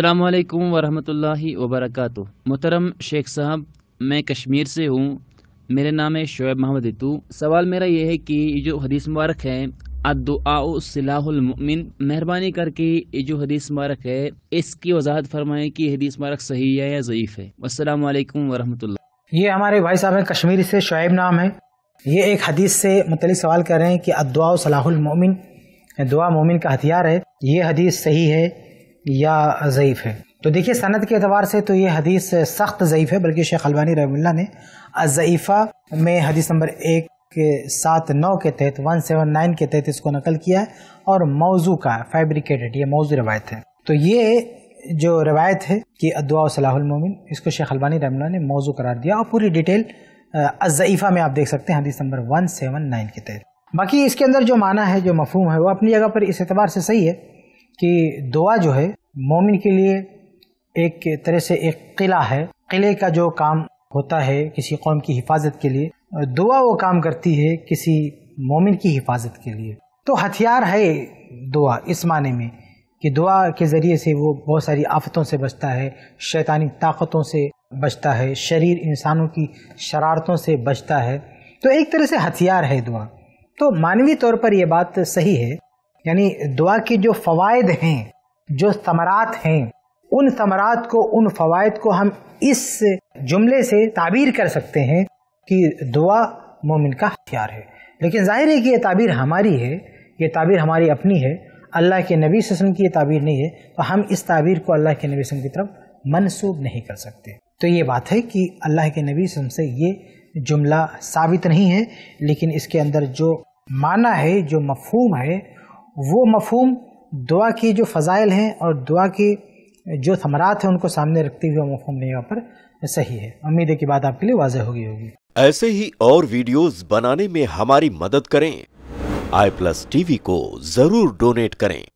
अल्लाम वरम् वबरकatuh मोहतरम शेख साहब मैं कश्मीर से हूँ मेरे नाम है शोएब महमद इतू सवाल मेरा यह है कि ये जो हदीस मुबारक है अदाउसलामिन मेहरबानी करके ये जो हदीस मुबारक है इसकी वजाहत फरमाए कि हदीस मुबारक सही है या ज़यीफ़ है असलकम वरहमल ये हमारे भाई साहब हैं कश्मीर से शोब नाम है ये एक हदीस से मुतलिक सवाल कर रहे हैं कि अदाउसलामिन दुआ मोमिन का हथियार है ये हदीस सही है या ज़यीफ़ है तो देखिए सनत के अतबार से तो ये हदीस सख्त ज़यीफ़ है बल्कि शेख अलबानी रहमल्ला ने अज़ीफ़ा में हदीस नंबर एक के सात नौ के तहत वन सेवन नाइन के तहत इसको नकल किया है और मौजू का फैब्रिकेटेड ये मौजू रवायत है तो ये जो रवायत है कि अदुआ सलाहमिन इसको शेख अलबानी रहमल्ला ने मौजू करार दिया और पूरी डिटेल अज़ीफ़ा में आप देख सकते हैं हदीस नंबर वन सेवन नाइन के तहत बाकी इसके अंदर जो माना है जो मफहम है वो अपनी जगह पर इस एतबार से सही है कि दुआ जो है मोमिन के लिए एक तरह से एक किला है किले का जो काम होता है किसी कौम की हिफाजत के लिए दुआ वो काम करती है किसी मोमिन की हिफाजत के लिए तो हथियार है दुआ इस माने में कि दुआ के ज़रिए से वो बहुत सारी आफतों से बचता है शैतानी ताकतों से बचता है शरीर इंसानों की शरारतों से बचता है तो एक तरह से हथियार है दुआ तो मानवीय तौर पर यह बात सही है यानी दुआ के जो फवायद हैं जो समरात हैं उन समरात को उन फवायद को हम इस जुमले से ताबीर कर सकते हैं कि दुआ मोमिन का हथियार है लेकिन जाहिर है कि यह ताबीर हमारी है ये ताबीर हमारी अपनी है अल्लाह के नबी वसम की ये ताबीर नहीं है तो हम इस ताबीर को अल्लाह के नबी वसम की तरफ मनसूब नहीं कर सकते तो ये बात है कि अल्लाह के नबी वसम से ये जुमला साबित नहीं है लेकिन इसके अंदर जो माना है जो मफहूम है वो मफहम दुआ की जो फ़ज़ाइल हैं और दुआ की जो थमरात हैं उनको सामने रखते हुए मफहम ने यहाँ पर सही है उम्मीद है कि बात आपके लिए वाजह होगी होगी ऐसे ही और वीडियोस बनाने में हमारी मदद करें आई प्लस टीवी को ज़रूर डोनेट करें